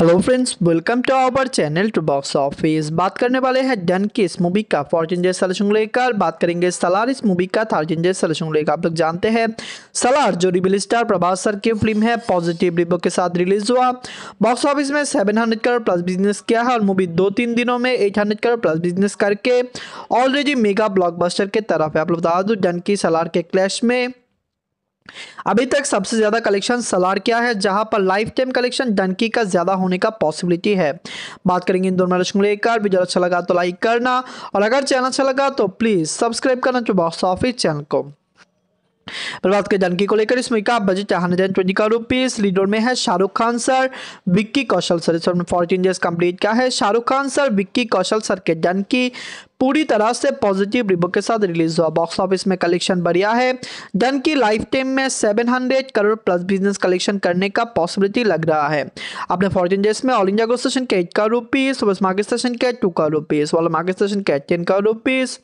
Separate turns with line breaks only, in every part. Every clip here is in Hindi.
hello friends welcome to our channel to box office बात करने वाले हैं डन की इस मूवी का फॉर्चुन जय सलेक्शन लेकर बात करेंगे सलार इस मूवी का थार्चुन जय सलेक्शन लेकर आप लोग जानते हैं सलार जो रिबिल स्टार प्रभास सर की फिल्म है पॉजिटिव रिव्यू के साथ रिलीज हुआ बॉक्स ऑफिस में seven hundred crore plus business किया है और मूवी दो तीन दिनों में eight hundred crore plus business करके ऑलरेडी मेगा ब्लॉकबस्टर के तरफ है आप लोग बता दो डन की सलार के क्लैश में अभी तक सबसे ज़्यादा कलेक्शन सलार क्या है जहां पर लाइफ टाइम कलेक्शन डंकी का ज़्यादा होने का पॉसिबिलिटी है बात करेंगे इन दोनों को लेकर वीडियो अच्छा लगा तो लाइक करना और अगर चैनल अच्छा लगा तो प्लीज़ सब्सक्राइब करना जो बॉक्स ऑफिस चैनल को बात के जानकी को लेकर इसमें का बजट हंड्रेड एंड ट्वेंटी का रुपीज़ लीडर में है शाहरुख खान सर विक्की कौशल सर इसमें फोर्टीन डेज कंप्लीट क्या है शाहरुख खान सर विक्की कौशल सर के जानकी पूरी तरह से पॉजिटिव रिव्यू के साथ रिलीज हुआ बॉक्स ऑफिस में कलेक्शन बढ़िया है डन की लाइफ टाइम में 700 करोड़ प्लस बिजनेस कलेक्शन करने का पॉसिबिलिटी लग रहा है अपने फॉर्चुन डेज में ऑल इंडिया को स्टेशन के एट का रुपीज़ सुबह मार्केट स्टेशन के टू का रुपीज़ वाला मार्केट स्टेशन के टेन का रुपीज़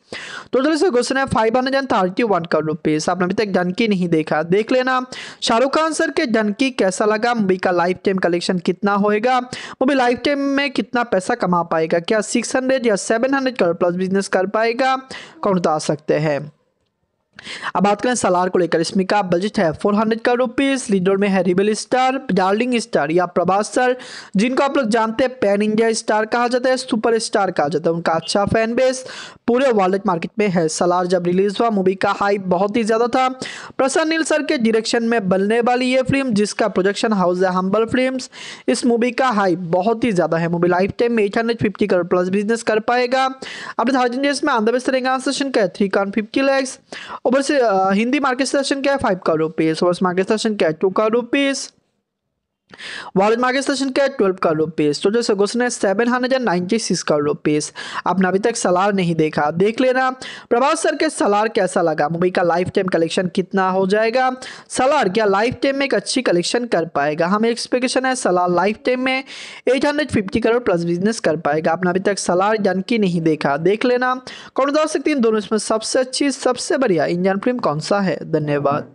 टोटल से क्वेश्चन है five hundred and thirty one का रुपीज़ आपने अभी तक डनकी नहीं देखा देख लेना शाहरुख खान सर के डनकी कैसा लगा मूवी का लाइफ टाइम कलेक्शन कितना होएगा मूवी लाइफ टाइम में कितना पैसा कमा पाएगा क्या सिक्स हंड्रेड या seven hundred crore plus business कर पाएगा कौन बता सकते हैं अब बात करें सलार को लेकर इसमें का बजट है 400 करोड़ रुपीस लीडर में है रिबल स्टार डार्लिंग स्टार या प्रभास सर जिनको आप लोग जानते हैं पैन इंडिया स्टार कहा जाता है सुपर स्टार कहा जाता है उनका अच्छा फैन बेस पूरे वर्ल्ड मार्केट में है सलार जब रिलीज हुआ मूवी का हाइप बहुत ही ज़्यादा था प्रसन्न नील सर के डिरेक्शन में बनने वाली ये फिल्म जिसका प्रोजेक्शन हाउस है हम्बल फिल्म इस मूवी का हाइप बहुत ही ज़्यादा है मूवी लाइफ टाइम में एट करोड़ प्लस बिजनेस कर पाएगा अब थाउजेंड डेज में आंध्र प्रदेश का थ्री कॉन फिफ्टी लैक्स ओवर से हिंदी मार्केट सेशन क्या है फाइव का रुपीज ओवर मार्केट सेशन क्या है टू का रुपीज मार्केट सेशन के 12 करोड़ पेस तो जैसे क्वेश्चन है seven hundred ninety six crore पेस आपने अभी तक सलार नहीं देखा देख लेना प्रभाव सर के सलार कैसा लगा मुंबई का लाइफ टाइम कलेक्शन कितना हो जाएगा सलार क्या लाइफ टाइम में एक अच्छी कलेक्शन कर पाएगा हमें एक्सपेक्टेशन है सलार लाइफ टाइम में eight hundred fifty crore plus business कर पाएगा आपने अभी तक सलार यानी कि नहीं देखा देख लेना कौन बता सकती हैं दोनों इसमें सबसे अच्छी सबसे बढ़िया इंजन फिल्म कौन सा है धन्यवाद